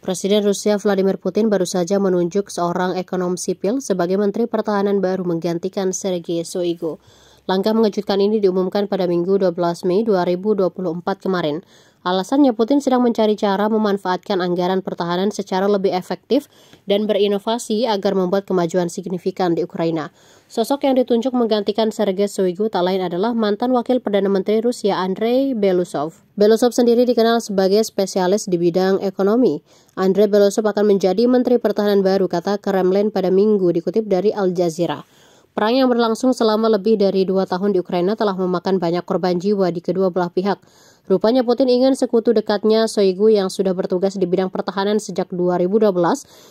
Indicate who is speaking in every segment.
Speaker 1: Presiden Rusia Vladimir Putin baru saja menunjuk seorang ekonom sipil sebagai Menteri Pertahanan baru menggantikan Sergei Shoigu. Langkah mengejutkan ini diumumkan pada Minggu 12 Mei 2024 kemarin. Alasannya Putin sedang mencari cara memanfaatkan anggaran pertahanan secara lebih efektif dan berinovasi agar membuat kemajuan signifikan di Ukraina. Sosok yang ditunjuk menggantikan Sergei Shoigu tak lain adalah mantan wakil Perdana Menteri Rusia Andrei Belusov. Belusov sendiri dikenal sebagai spesialis di bidang ekonomi. Andrei Belusov akan menjadi Menteri Pertahanan baru, kata Kremlin pada minggu dikutip dari Al Jazeera. Perang yang berlangsung selama lebih dari dua tahun di Ukraina telah memakan banyak korban jiwa di kedua belah pihak. Rupanya Putin ingin sekutu dekatnya Soegu yang sudah bertugas di bidang pertahanan sejak 2012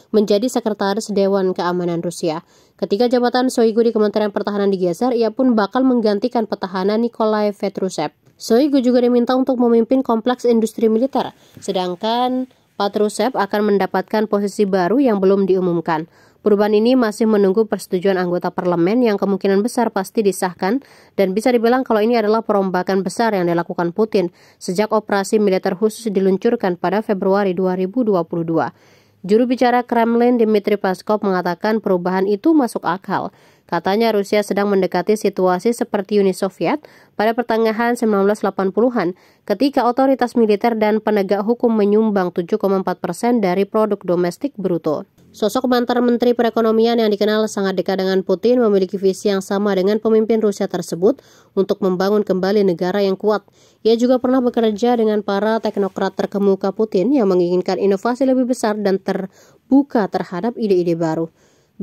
Speaker 1: menjadi sekretaris Dewan Keamanan Rusia. Ketika jabatan Soegu di Kementerian Pertahanan digeser, ia pun bakal menggantikan petahana Nikolai Petrusev. Soegu juga diminta untuk memimpin kompleks industri militer, sedangkan Petrusev akan mendapatkan posisi baru yang belum diumumkan. Perubahan ini masih menunggu persetujuan anggota parlemen yang kemungkinan besar pasti disahkan dan bisa dibilang kalau ini adalah perombakan besar yang dilakukan Putin sejak operasi militer khusus diluncurkan pada Februari 2022. Juru bicara Kremlin Dmitry Peskov mengatakan perubahan itu masuk akal. Katanya Rusia sedang mendekati situasi seperti Uni Soviet pada pertengahan 1980-an ketika otoritas militer dan penegak hukum menyumbang 7,4 persen dari produk domestik bruto. Sosok mantan Menteri Perekonomian yang dikenal sangat dekat dengan Putin memiliki visi yang sama dengan pemimpin Rusia tersebut untuk membangun kembali negara yang kuat. Ia juga pernah bekerja dengan para teknokrat terkemuka Putin yang menginginkan inovasi lebih besar dan terbuka terhadap ide-ide baru.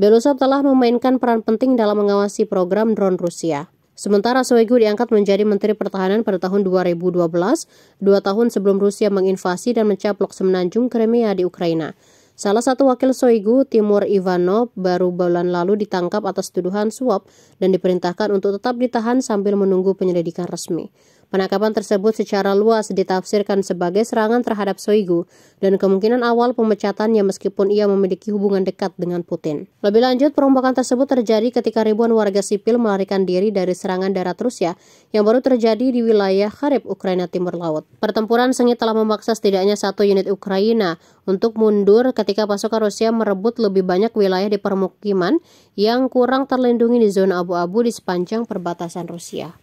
Speaker 1: Belousov telah memainkan peran penting dalam mengawasi program drone Rusia. Sementara Shoigu diangkat menjadi Menteri Pertahanan pada tahun 2012, dua tahun sebelum Rusia menginvasi dan mencaplok semenanjung Crimea di Ukraina. Salah satu wakil Soigu, Timur Ivanov, baru bulan lalu ditangkap atas tuduhan suap dan diperintahkan untuk tetap ditahan sambil menunggu penyelidikan resmi. Penangkapan tersebut secara luas ditafsirkan sebagai serangan terhadap Soigu dan kemungkinan awal pemecatannya meskipun ia memiliki hubungan dekat dengan Putin. Lebih lanjut, perombakan tersebut terjadi ketika ribuan warga sipil melarikan diri dari serangan darat Rusia yang baru terjadi di wilayah Kharib, Ukraina Timur Laut. Pertempuran sengit telah memaksa setidaknya satu unit Ukraina untuk mundur ketika pasukan Rusia merebut lebih banyak wilayah di permukiman yang kurang terlindungi di zona abu-abu di sepanjang perbatasan Rusia.